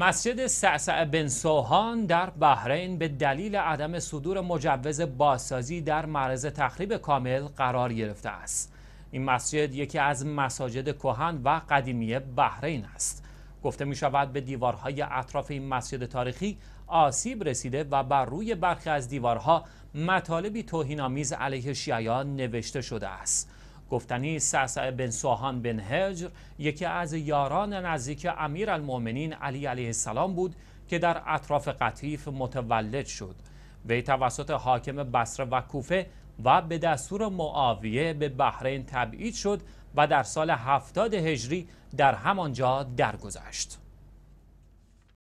مسجد سعسع بن سوهان در بحرین به دلیل عدم صدور مجوز بازسازی در معرض تخریب کامل قرار گرفته است این مسجد یکی از مساجد کهن و قدیمی بحرین است گفته می شود به دیوارهای اطراف این مسجد تاریخی آسیب رسیده و بر روی برخی از دیوارها مطالبی توهینآمیز علیه شیعیان نوشته شده است گفتنی سعسع بن سوهان بن هجر یکی از یاران نزدیک امیر المومنین علی علیه السلام بود که در اطراف قطیف متولد شد وی توسط حاکم بصره و کوفه و به دستور معاویه به بحرین تبعید شد و در سال هفتاد هجری در همانجا درگذشت.